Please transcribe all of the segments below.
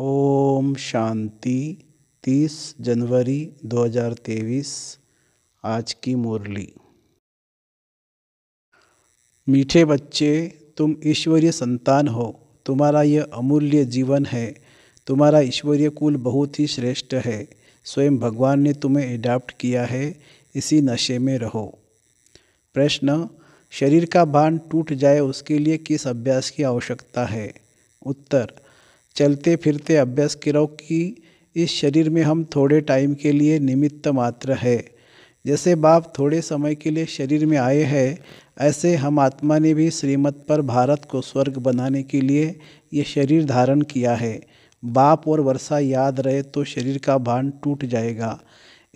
ओम शांति तीस जनवरी 2023 आज की मुरली मीठे बच्चे तुम ईश्वरीय संतान हो तुम्हारा यह अमूल्य जीवन है तुम्हारा ईश्वरीय कुल बहुत ही श्रेष्ठ है स्वयं भगवान ने तुम्हें एडाप्ट किया है इसी नशे में रहो प्रश्न शरीर का भान टूट जाए उसके लिए किस अभ्यास की आवश्यकता है उत्तर चलते फिरते अभ्यास करो कि इस शरीर में हम थोड़े टाइम के लिए निमित्त मात्र है जैसे बाप थोड़े समय के लिए शरीर में आए हैं ऐसे हम आत्मा ने भी श्रीमत पर भारत को स्वर्ग बनाने के लिए ये शरीर धारण किया है बाप और वर्षा याद रहे तो शरीर का भान टूट जाएगा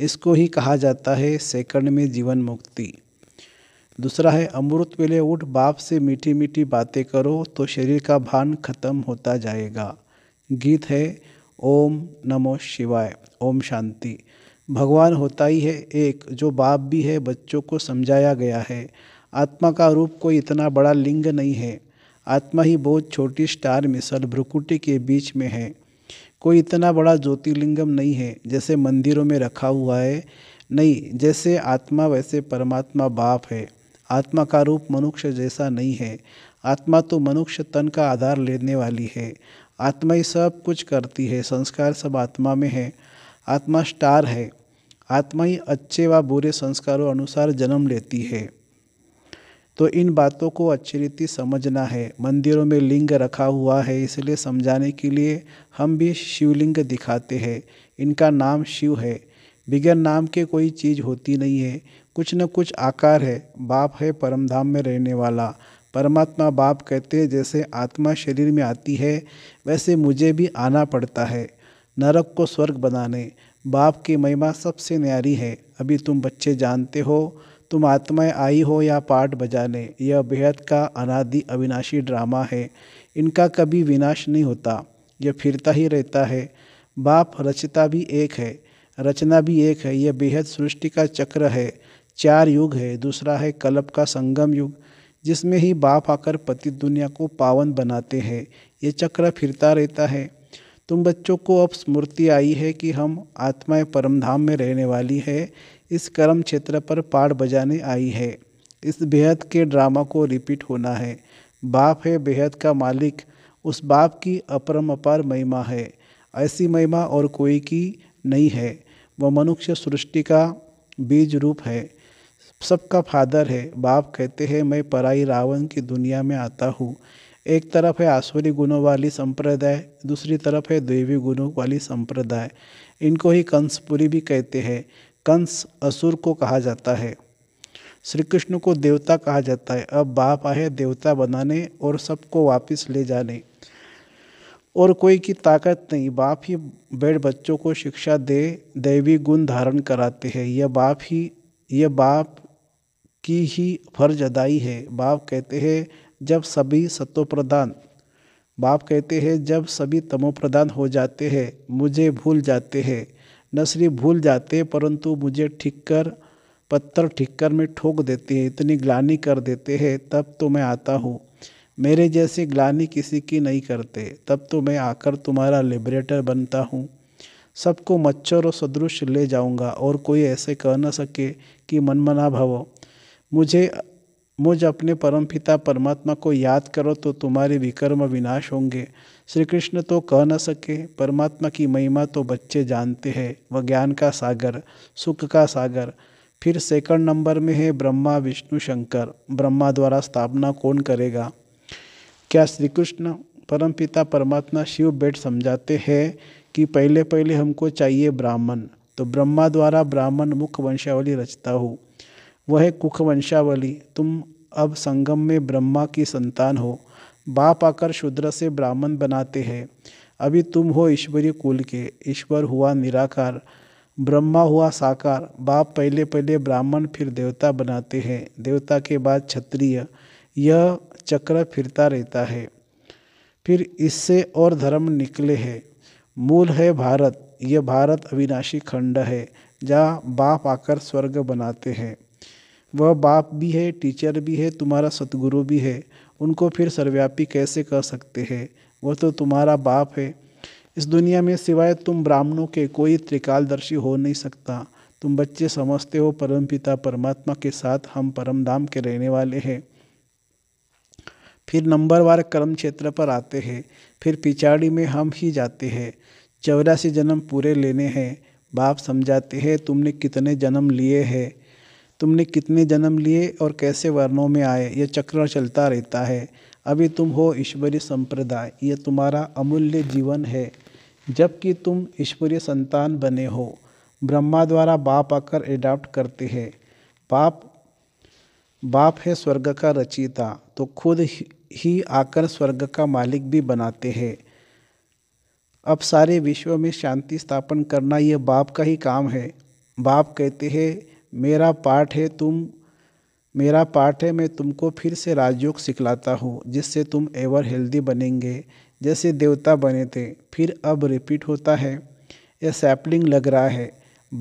इसको ही कहा जाता है सेकंड में जीवन मुक्ति दूसरा है अमृत वेले उठ बाप से मीठी मीठी बातें करो तो शरीर का भान खत्म होता जाएगा गीत है ओम नमो शिवाय ओम शांति भगवान होता ही है एक जो बाप भी है बच्चों को समझाया गया है आत्मा का रूप कोई इतना बड़ा लिंग नहीं है आत्मा ही बहुत छोटी स्टार मिसल भ्रुकुटी के बीच में है कोई इतना बड़ा ज्योतिर्लिंगम नहीं है जैसे मंदिरों में रखा हुआ है नहीं जैसे आत्मा वैसे परमात्मा बाप है आत्मा का रूप मनुष्य जैसा नहीं है आत्मा तो मनुष्य तन का आधार लेने वाली है आत्मा ही सब कुछ करती है संस्कार सब आत्मा में है आत्मा स्टार है आत्मा ही अच्छे व बुरे संस्कारों अनुसार जन्म लेती है तो इन बातों को अच्छी रीति समझना है मंदिरों में लिंग रखा हुआ है इसलिए समझाने के लिए हम भी शिवलिंग दिखाते हैं इनका नाम शिव है बिगैर नाम के कोई चीज़ होती नहीं है कुछ न कुछ आकार है बाप है परमधाम में रहने वाला परमात्मा बाप कहते हैं जैसे आत्मा शरीर में आती है वैसे मुझे भी आना पड़ता है नरक को स्वर्ग बनाने बाप की महिमा सबसे न्यारी है अभी तुम बच्चे जानते हो तुम आत्माएं आई हो या पाठ बजाने यह बेहद का अनादि अविनाशी ड्रामा है इनका कभी विनाश नहीं होता यह फिरता ही रहता है बाप रचता भी एक है रचना भी एक है यह बेहद सृष्टि का चक्र है चार युग है दूसरा है कलप का संगम युग जिसमें ही बाप आकर पति दुनिया को पावन बनाते हैं ये चक्र फिरता रहता है तुम बच्चों को अब स्मृति आई है कि हम आत्माएं परमधाम में रहने वाली है इस कर्म क्षेत्र पर पाठ बजाने आई है इस बेहद के ड्रामा को रिपीट होना है बाप है बेहद का मालिक उस बाप की अपरम अपार महिमा है ऐसी महिमा और कोई की नहीं है वह मनुष्य सृष्टि का बीज रूप है सबका फादर है बाप कहते हैं मैं पराई रावण की दुनिया में आता हूँ एक तरफ है आसुरी गुणों वाली संप्रदाय दूसरी तरफ है देवी गुणों वाली संप्रदाय इनको ही कंसपुरी भी कहते हैं कंस असुर को कहा जाता है श्री कृष्ण को देवता कहा जाता है अब बाप आए देवता बनाने और सबको वापस ले जाने और कोई की ताकत नहीं बाप ही बैठ बच्चों को शिक्षा दे दैवी गुण धारण कराते हैं यह बाप ही यह बाप की ही फर्ज अदाई है बाप कहते हैं जब सभी सतोप्रदान बाप कहते हैं जब सभी तमोप्रदान हो जाते हैं मुझे भूल जाते हैं न सिर्फ भूल जाते परंतु मुझे ठीक कर पत्थर ठिक्कर में ठोक देते हैं इतनी ग्लानी कर देते हैं तब तो मैं आता हूँ मेरे जैसे ग्लानी किसी की नहीं करते तब तो मैं आकर तुम्हारा लिबरेटर बनता हूँ सबको मच्छर और सदृश ले जाऊँगा और कोई ऐसे कह न सके कि मनमना भवो मुझे मुझ अपने परम पिता परमात्मा को याद करो तो तुम्हारे विकर्म विनाश होंगे श्री कृष्ण तो कह न सके परमात्मा की महिमा तो बच्चे जानते हैं वह ज्ञान का सागर सुख का सागर फिर सेकंड नंबर में है ब्रह्मा विष्णु शंकर ब्रह्मा द्वारा स्थापना कौन करेगा क्या श्री कृष्ण परम पिता परमात्मा शिव बेट समझाते हैं कि पहले पहले हमको चाहिए ब्राह्मण तो ब्रह्मा द्वारा ब्राह्मण मुख्य वंशावली रचता हूँ वह कुखवंशावली तुम अब संगम में ब्रह्मा की संतान हो बाप आकर शूद्र से ब्राह्मण बनाते हैं अभी तुम हो ईश्वरीय कुल के ईश्वर हुआ निराकार ब्रह्मा हुआ साकार बाप पहले पहले ब्राह्मण फिर देवता बनाते हैं देवता के बाद क्षत्रिय यह चक्र फिरता रहता है फिर इससे और धर्म निकले हैं मूल है भारत यह भारत अविनाशी खंड है जहाँ बाप आकर स्वर्ग बनाते हैं वह बाप भी है टीचर भी है तुम्हारा सतगुरु भी है उनको फिर सर्वव्यापी कैसे कर सकते हैं वह तो तुम्हारा बाप है इस दुनिया में सिवाय तुम ब्राह्मणों के कोई त्रिकालदर्शी हो नहीं सकता तुम बच्चे समझते हो परमपिता परमात्मा के साथ हम परम धाम के रहने वाले हैं फिर नंबरवार कर्म क्षेत्र पर आते हैं फिर पिछाड़ी में हम ही जाते हैं चौरासी जन्म पूरे लेने हैं बाप समझाते हैं तुमने कितने जन्म लिए हैं तुमने कितने जन्म लिए और कैसे वर्णों में आए यह चक्र चलता रहता है अभी तुम हो ईश्वरीय संप्रदाय यह तुम्हारा अमूल्य जीवन है जबकि तुम ईश्वरीय संतान बने हो ब्रह्मा द्वारा बाप आकर एडाप्ट करते हैं बाप बाप है स्वर्ग का रचयिता तो खुद ही आकर स्वर्ग का मालिक भी बनाते हैं अब सारे विश्व में शांति स्थापन करना ये बाप का ही काम है बाप कहते हैं मेरा पाठ है तुम मेरा पाठ है मैं तुमको फिर से राजयोग सिखलाता हूँ जिससे तुम एवर हेल्दी बनेंगे जैसे देवता बने थे फिर अब रिपीट होता है यह सैपलिंग लग रहा है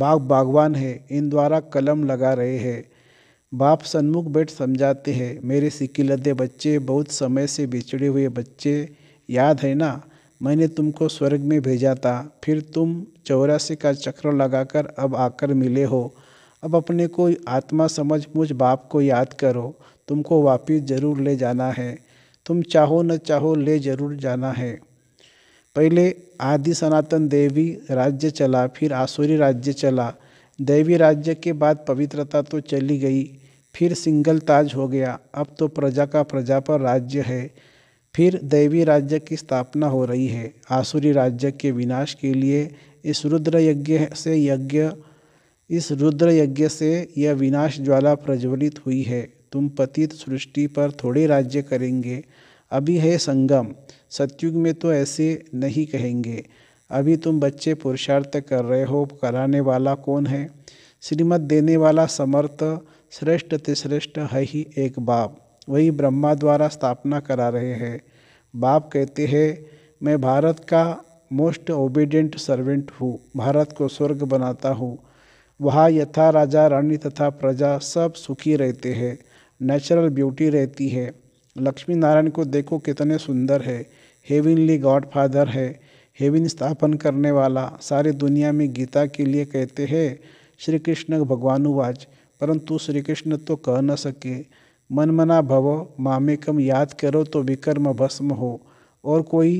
बाग बागवान है इन द्वारा कलम लगा रहे हैं बाप सन्मुख बैठ समझाते हैं मेरे सिकिलदे बच्चे बहुत समय से बिछड़े हुए बच्चे याद है ना मैंने तुमको स्वर्ग में भेजा था फिर तुम चौरासी का चक्र लगाकर अब आकर मिले हो अब अपने को आत्मा समझ मुझ बाप को याद करो तुमको वापिस जरूर ले जाना है तुम चाहो न चाहो ले जरूर जाना है पहले आदि सनातन देवी राज्य चला फिर आसुरी राज्य चला देवी राज्य के बाद पवित्रता तो चली गई फिर सिंगल ताज हो गया अब तो प्रजा का प्रजा पर राज्य है फिर देवी राज्य की स्थापना हो रही है आसुरी राज्य के विनाश के लिए इस रुद्र यज्ञ से यज्ञ इस रुद्र यज्ञ से यह विनाश ज्वाला प्रज्वलित हुई है तुम पतित सृष्टि पर थोड़े राज्य करेंगे अभी है संगम सत्युग में तो ऐसे नहीं कहेंगे अभी तुम बच्चे पुरुषार्थ कर रहे हो कराने वाला कौन है श्रीमत देने वाला समर्थ श्रेष्ठ ते श्रेष्ठ है ही एक बाप वही ब्रह्मा द्वारा स्थापना करा रहे हैं बाप कहते हैं मैं भारत का मोस्ट ओबीडियंट सर्वेंट हूँ भारत को स्वर्ग बनाता हूँ वहाँ यथा राजा रानी तथा प्रजा सब सुखी रहते हैं नेचुरल ब्यूटी रहती है लक्ष्मी नारायण को देखो कितने सुंदर है हेविनली गॉड फादर है हेविन स्थापन करने वाला सारी दुनिया में गीता के लिए कहते हैं श्री कृष्ण भगवानुवाच परंतु श्री कृष्ण तो कह न सके मनमना भव मामेकम याद करो तो विकर्म भस्म हो और कोई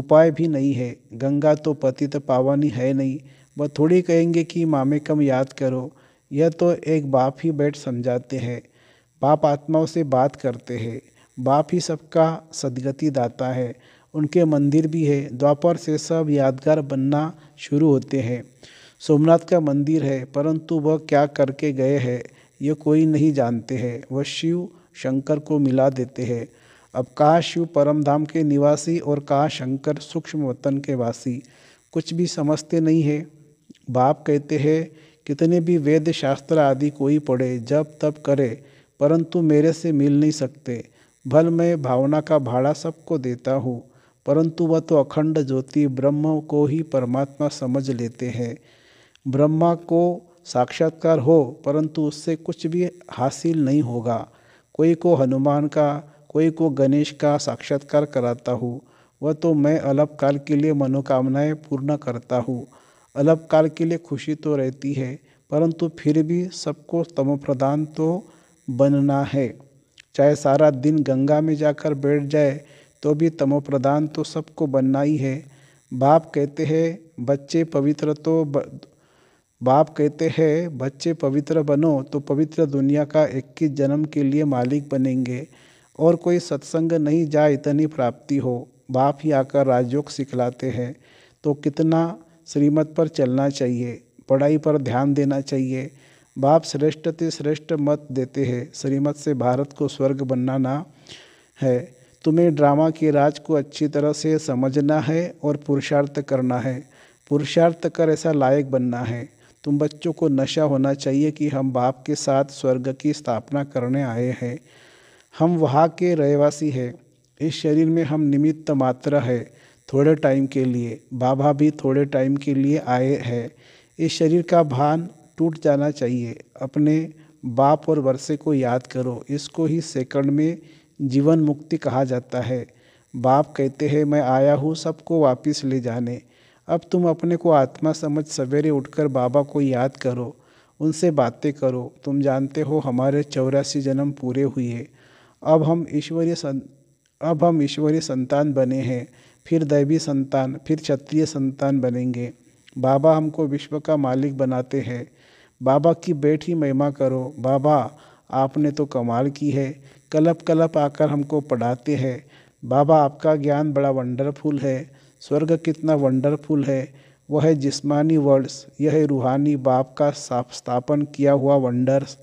उपाय भी नहीं है गंगा तो पतित पावनी है नहीं वह थोड़ी कहेंगे कि मामे कम याद करो यह तो एक बाप ही बैठ समझाते हैं बाप आत्माओं से बात करते हैं बाप ही सबका सदगति दाता है उनके मंदिर भी है द्वापर से सब यादगार बनना शुरू होते हैं सोमनाथ का मंदिर है परंतु वह क्या करके गए हैं ये कोई नहीं जानते हैं वह शिव शंकर को मिला देते हैं अब कहा शिव परम धाम के निवासी और कहा शंकर सूक्ष्म वतन के वासी कुछ भी समझते नहीं है बाप कहते हैं कितने भी वेद शास्त्र आदि कोई पढ़े जब तब करे परंतु मेरे से मिल नहीं सकते भल मैं भावना का भाड़ा सबको देता हूँ परंतु वह तो अखंड ज्योति ब्रह्म को ही परमात्मा समझ लेते हैं ब्रह्मा को साक्षात्कार हो परंतु उससे कुछ भी हासिल नहीं होगा कोई को हनुमान का कोई को गणेश का साक्षात्कार कराता हूँ वह तो मैं अलग काल के लिए मनोकामनाएं पूर्ण करता हूँ अलग काल के लिए खुशी तो रहती है परंतु फिर भी सबको प्रदान तो बनना है चाहे सारा दिन गंगा में जाकर बैठ जाए तो भी तमोप्रदान तो सबको बनना ही है बाप कहते हैं बच्चे पवित्र तो ब... बाप कहते हैं बच्चे पवित्र बनो तो पवित्र दुनिया का 21 जन्म के लिए मालिक बनेंगे और कोई सत्संग नहीं जाए इतनी प्राप्ति हो बाप ही आकर राजयोग सिखलाते हैं तो कितना श्रीमत पर चलना चाहिए पढ़ाई पर ध्यान देना चाहिए बाप श्रेष्ठ ते श्रेष्ठ मत देते हैं श्रीमत से भारत को स्वर्ग बनाना है तुम्हें ड्रामा के राज को अच्छी तरह से समझना है और पुरुषार्थ करना है पुरुषार्थ कर ऐसा लायक बनना है तुम बच्चों को नशा होना चाहिए कि हम बाप के साथ स्वर्ग की स्थापना करने आए हैं हम वहाँ के रहवासी हैं इस शरीर में हम निमित्त मात्र है थोड़े टाइम के लिए बाबा भी थोड़े टाइम के लिए आए हैं इस शरीर का भान टूट जाना चाहिए अपने बाप और वर्षे को याद करो इसको ही सेकंड में जीवन मुक्ति कहा जाता है बाप कहते हैं मैं आया हूँ सबको वापस ले जाने अब तुम अपने को आत्मा समझ सवेरे उठकर बाबा को याद करो उनसे बातें करो तुम जानते हो हमारे चौरासी जन्म पूरे हुए अब हम ईश्वरीय सं अब हम ईश्वरीय संतान बने हैं फिर दैवी संतान फिर क्षत्रिय संतान बनेंगे बाबा हमको विश्व का मालिक बनाते हैं बाबा की बैठी महिमा करो बाबा आपने तो कमाल की है कलप कलप आकर हमको पढ़ाते हैं बाबा आपका ज्ञान बड़ा वंडरफुल है स्वर्ग कितना वंडरफुल है वह है जिस्मानी वर्ड्स यह है रूहानी बाप का स्थापन किया हुआ वंडर्स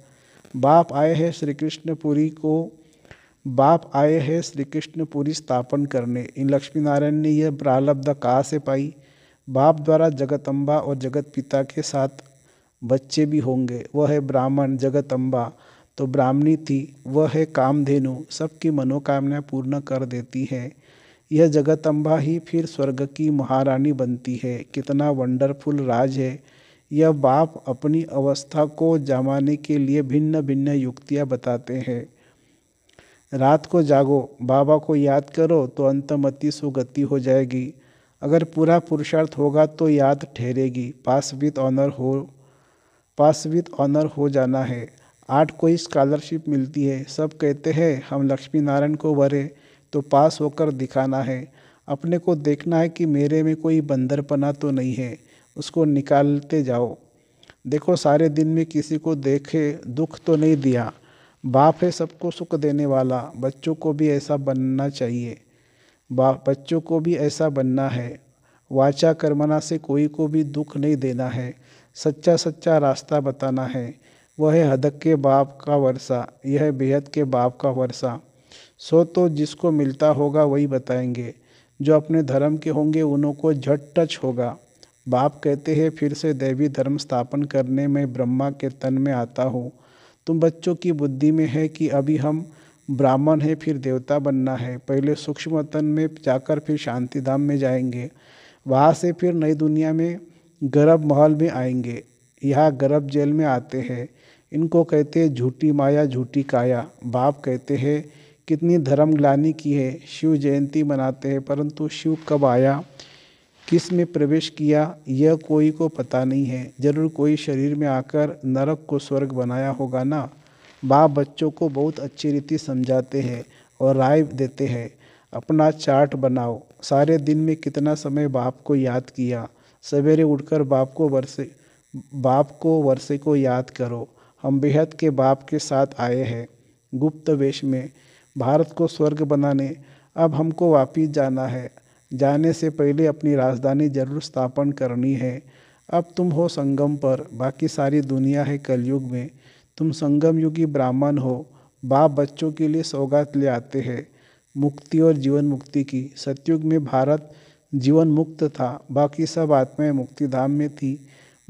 बाप आए हैं श्री कृष्णपुरी को बाप आए हैं श्री कृष्णपुरी स्थापन करने इन लक्ष्मी नारायण ने यह प्रलब्ध कहाँ से पाई बाप द्वारा जगत अम्बा और जगत पिता के साथ बच्चे भी होंगे वह है ब्राह्मण जगत अम्बा तो ब्राह्मणी थी वह है कामधेनु सबकी मनोकामना पूर्ण कर देती है यह जगत अम्बा ही फिर स्वर्ग की महारानी बनती है कितना वंडरफुल राज है यह बाप अपनी अवस्था को जमाने के लिए भिन्न भिन्न युक्तियाँ बताते हैं रात को जागो बाबा को याद करो तो अंतमति सुगति हो जाएगी अगर पूरा पुरुषार्थ होगा तो याद ठहरेगी पास विथ ऑनर हो पास विथ ऑनर हो जाना है आठ को स्कॉलरशिप मिलती है सब कहते हैं हम लक्ष्मी नारायण को वरे तो पास होकर दिखाना है अपने को देखना है कि मेरे में कोई बंदरपना तो नहीं है उसको निकालते जाओ देखो सारे दिन में किसी को देखे दुख तो नहीं दिया बाप है सबको सुख देने वाला बच्चों को भी ऐसा बनना चाहिए बाप बच्चों को भी ऐसा बनना है वाचा कर्मना से कोई को भी दुख नहीं देना है सच्चा सच्चा रास्ता बताना है वह है हदक के बाप का वर्षा यह बेहद के बाप का वर्षा सो तो जिसको मिलता होगा वही बताएंगे जो अपने धर्म के होंगे उन्हों को झट टच होगा बाप कहते हैं फिर से दैवी धर्म स्थापन करने में ब्रह्मा के तन में आता हूँ तुम बच्चों की बुद्धि में है कि अभी हम ब्राह्मण हैं फिर देवता बनना है पहले सूक्ष्म वतन में जाकर फिर शांति धाम में जाएंगे वहाँ से फिर नई दुनिया में गर्भ महल में आएंगे यहाँ गर्भ जेल में आते हैं इनको कहते हैं झूठी माया झूठी काया बाप कहते हैं कितनी धर्म ग्लानी की है शिव जयंती मनाते हैं परंतु शिव कब आया किस में प्रवेश किया यह कोई को पता नहीं है जरूर कोई शरीर में आकर नरक को स्वर्ग बनाया होगा ना बाप बच्चों को बहुत अच्छी रीति समझाते हैं और राय देते हैं अपना चार्ट बनाओ सारे दिन में कितना समय बाप को याद किया सवेरे उठकर बाप को वर्षे बाप को वर्षे को याद करो हम बेहद के बाप के साथ आए हैं गुप्त वेश में भारत को स्वर्ग बनाने अब हमको वापिस जाना है जाने से पहले अपनी राजधानी जरूर स्थापन करनी है अब तुम हो संगम पर बाकी सारी दुनिया है कलयुग में तुम संगम युगी ब्राह्मण हो बाप बच्चों के लिए सौगात ले आते हैं मुक्ति और जीवन मुक्ति की सतयुग में भारत जीवन मुक्त था बाकी सब आत्माएं मुक्तिधाम में थी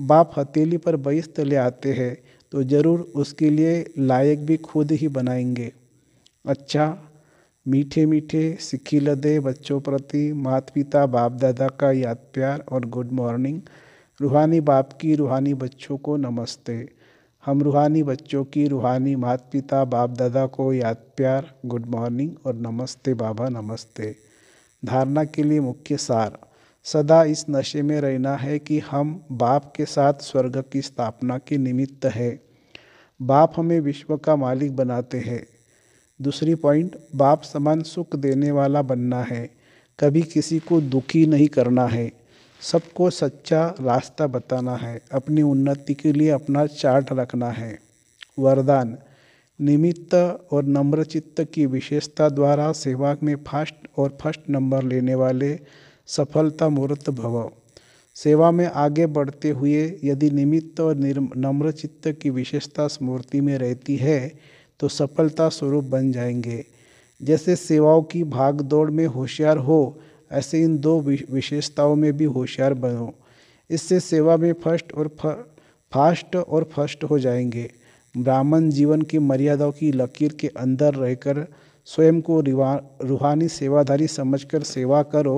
बाप हथेली पर बहिस्त ले आते हैं तो ज़रूर उसके लिए लायक भी खुद ही बनाएंगे अच्छा मीठे मीठे सिक्खी लदे बच्चों प्रति मात पिता बाप दादा का याद प्यार और गुड मॉर्निंग रूहानी बाप की रूहानी बच्चों को नमस्ते हम रूहानी बच्चों की रूहानी मात पिता बाप दादा को याद प्यार गुड मॉर्निंग और नमस्ते बाबा नमस्ते धारणा के लिए मुख्य सार सदा इस नशे में रहना है कि हम बाप के साथ स्वर्ग की स्थापना के निमित्त है बाप हमें विश्व का मालिक बनाते हैं दूसरी पॉइंट बाप समान सुख देने वाला बनना है कभी किसी को दुखी नहीं करना है सबको सच्चा रास्ता बताना है अपनी उन्नति के लिए अपना चार्ट रखना है वरदान निमित्त और नम्रचित्त की विशेषता द्वारा सेवा में फर्स्ट और फर्स्ट नंबर लेने वाले सफलता मूर्त भव सेवा में आगे बढ़ते हुए यदि निमित्त और नम्रचित्त की विशेषता स्मृति में रहती है तो सफलता स्वरूप बन जाएंगे जैसे सेवाओं की भाग दौड़ में होशियार हो ऐसे इन दो विशेषताओं में भी होशियार बनो इससे सेवा में फर्स्ट और फास्ट और फर्स्ट हो जाएंगे ब्राह्मण जीवन की मर्यादाओं की लकीर के अंदर रहकर स्वयं को रूहानी सेवाधारी समझकर सेवा करो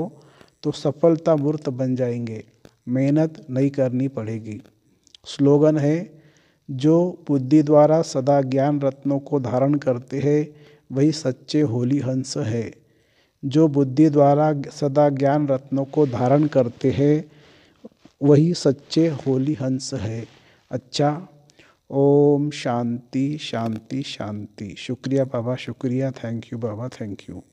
तो सफलता मूर्त बन जाएंगे मेहनत नहीं करनी पड़ेगी स्लोगन है जो बुद्धि द्वारा सदा ज्ञान रत्नों को धारण करते हैं वही सच्चे होली हंस है जो बुद्धि द्वारा सदा ज्ञान रत्नों को धारण करते हैं वही सच्चे होली हंस है अच्छा ओम शांति शांति शांति शुक्रिया बाबा शुक्रिया थैंक यू बाबा थैंक यू